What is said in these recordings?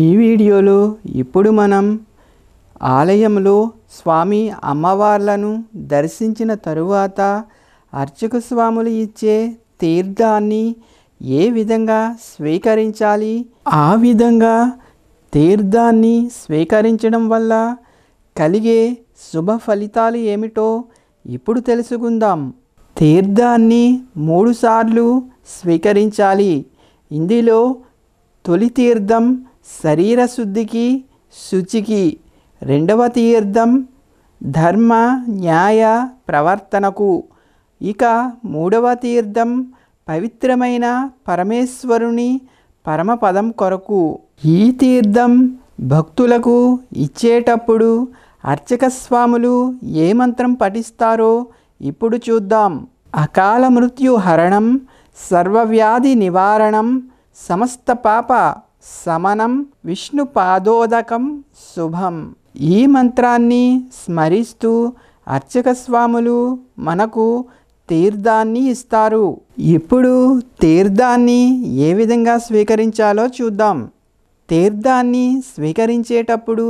ఈ వీడియోలో ఇప్పుడు మనం ఆలయంలో స్వామి అమ్మవార్లను దర్శించిన తరువాత అర్చక స్వాములు ఇచ్చే తీర్థాన్ని ఏ విధంగా స్వీకరించాలి ఆ విధంగా తీర్థాన్ని స్వీకరించడం వల్ల కలిగే శుభ ఫలితాలు ఏమిటో ఇప్పుడు తెలుసుకుందాం తీర్థాన్ని మూడుసార్లు స్వీకరించాలి ఇందులో తొలి తీర్థం శరీర శుద్ధికి శుచికి రెండవ తీర్థం ధర్మ న్యాయ ప్రవర్తనకు ఇక మూడవ తీర్థం పవిత్రమైన పరమేశ్వరుని పరమపదం కొరకు ఈ తీర్థం భక్తులకు ఇచ్చేటప్పుడు అర్చక స్వాములు ఏ మంత్రం పఠిస్తారో ఇప్పుడు చూద్దాం అకాల మృత్యు హరణం సర్వవ్యాధి నివారణం సమస్త పాప సమనం విష్ణుపాదోదకం శుభం ఈ మంత్రాన్ని స్మరిస్తూ అర్చక స్వాములు మనకు తీర్థాన్ని ఇస్తారు ఇప్పుడు తీర్థాన్ని ఏ విధంగా స్వీకరించాలో చూద్దాం తీర్థాన్ని స్వీకరించేటప్పుడు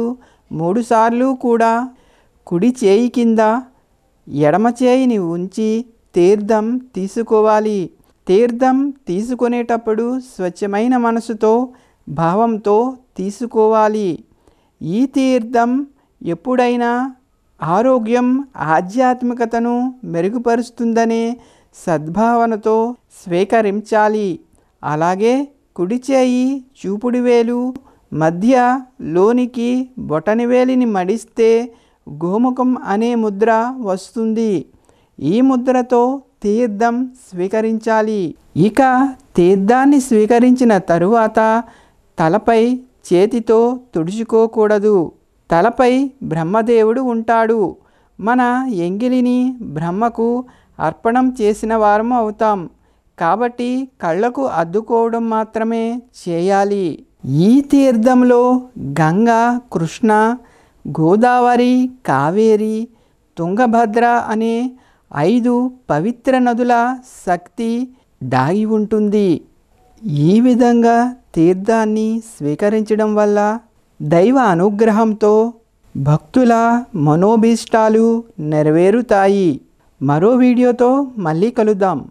మూడుసార్లు కూడా కుడి చేయి కింద ఎడమ చేయిని ఉంచి తీర్థం తీసుకోవాలి తీర్థం తీసుకునేటప్పుడు స్వచ్ఛమైన మనసుతో భావంతో తీసుకోవాలి ఈ తీర్థం ఎప్పుడైనా ఆరోగ్యం ఆధ్యాత్మికతను మెరుగుపరుస్తుందనే సద్భావనతో స్వీకరించాలి అలాగే కుడిచేయి చూపుడు వేలు మధ్య లోనికి బొటనివేలిని మడిస్తే గోముఖం అనే ముద్ర వస్తుంది ఈ ముద్రతో తీర్థం స్వీకరించాలి ఇక తీర్థాన్ని స్వీకరించిన తరువాత తలపై చేతితో తుడుచుకోకూడదు తలపై బ్రహ్మదేవుడు ఉంటాడు మన ఎంగిలిని బ్రహ్మకు అర్పణం చేసిన వారము అవుతాం కాబట్టి కళ్ళకు అద్దుకోవడం మాత్రమే చేయాలి ఈ తీర్థంలో గంగ కృష్ణ గోదావరి కావేరి తుంగభద్ర అనే ఐదు పవిత్ర నదుల శక్తి దాగి ఉంటుంది ఈ విధంగా తీర్థాన్ని స్వీకరించడం వల్ల దైవ అనుగ్రహంతో భక్తుల మనోభీష్టాలు నెరవేరుతాయి మరో వీడియోతో మళ్ళీ కలుద్దాం